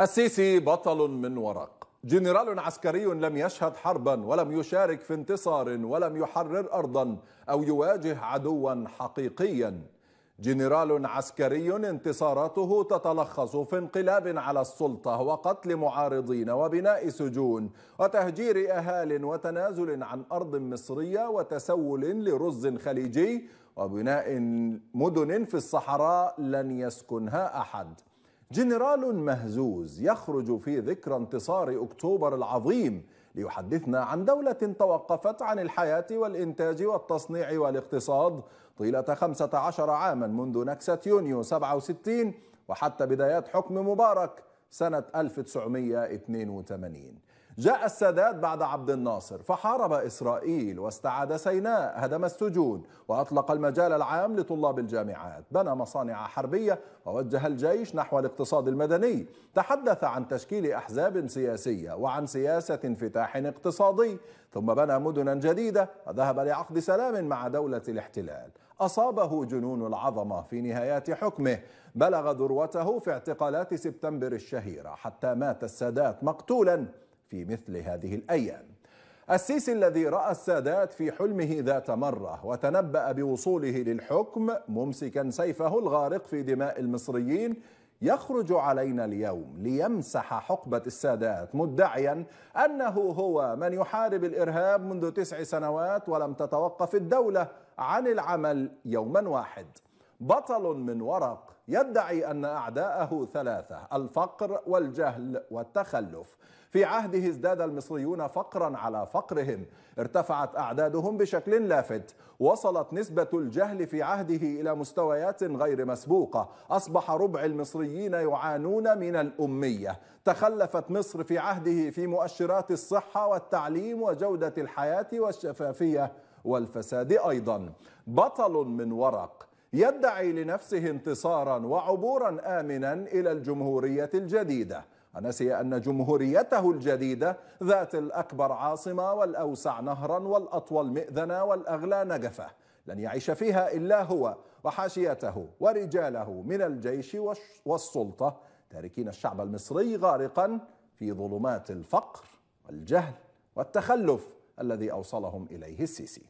السيسي بطل من ورق جنرال عسكري لم يشهد حربا ولم يشارك في انتصار ولم يحرر ارضا او يواجه عدوا حقيقيا جنرال عسكري انتصاراته تتلخص في انقلاب على السلطه وقتل معارضين وبناء سجون وتهجير اهال وتنازل عن ارض مصريه وتسول لرز خليجي وبناء مدن في الصحراء لن يسكنها احد جنرال مهزوز يخرج في ذكرى انتصار أكتوبر العظيم ليحدثنا عن دولة توقفت عن الحياة والإنتاج والتصنيع والاقتصاد طيلة 15 عاما منذ نكسة يونيو 67 وحتى بدايات حكم مبارك سنة 1982 جاء السادات بعد عبد الناصر فحارب إسرائيل واستعاد سيناء هدم السجون وأطلق المجال العام لطلاب الجامعات بنى مصانع حربية ووجه الجيش نحو الاقتصاد المدني تحدث عن تشكيل أحزاب سياسية وعن سياسة انفتاح اقتصادي ثم بنى مدنا جديدة وذهب لعقد سلام مع دولة الاحتلال أصابه جنون العظمة في نهايات حكمه بلغ ذروته في اعتقالات سبتمبر الشهيرة حتى مات السادات مقتولا في مثل هذه الأيام السيسي الذي رأى السادات في حلمه ذات مرة وتنبأ بوصوله للحكم ممسكا سيفه الغارق في دماء المصريين يخرج علينا اليوم ليمسح حقبة السادات مدعيا أنه هو من يحارب الإرهاب منذ تسع سنوات ولم تتوقف الدولة عن العمل يوما واحد بطل من ورق يدعي ان اعداءه ثلاثه الفقر والجهل والتخلف في عهده ازداد المصريون فقرا على فقرهم ارتفعت اعدادهم بشكل لافت وصلت نسبه الجهل في عهده الى مستويات غير مسبوقه اصبح ربع المصريين يعانون من الاميه تخلفت مصر في عهده في مؤشرات الصحه والتعليم وجوده الحياه والشفافيه والفساد ايضا بطل من ورق يدعي لنفسه انتصارا وعبورا آمنا إلى الجمهورية الجديدة ونسي أن جمهوريته الجديدة ذات الأكبر عاصمة والأوسع نهرا والأطول مئذنة والأغلى نجفة لن يعيش فيها إلا هو وحاشيته ورجاله من الجيش والسلطة تاركين الشعب المصري غارقا في ظلمات الفقر والجهل والتخلف الذي أوصلهم إليه السيسي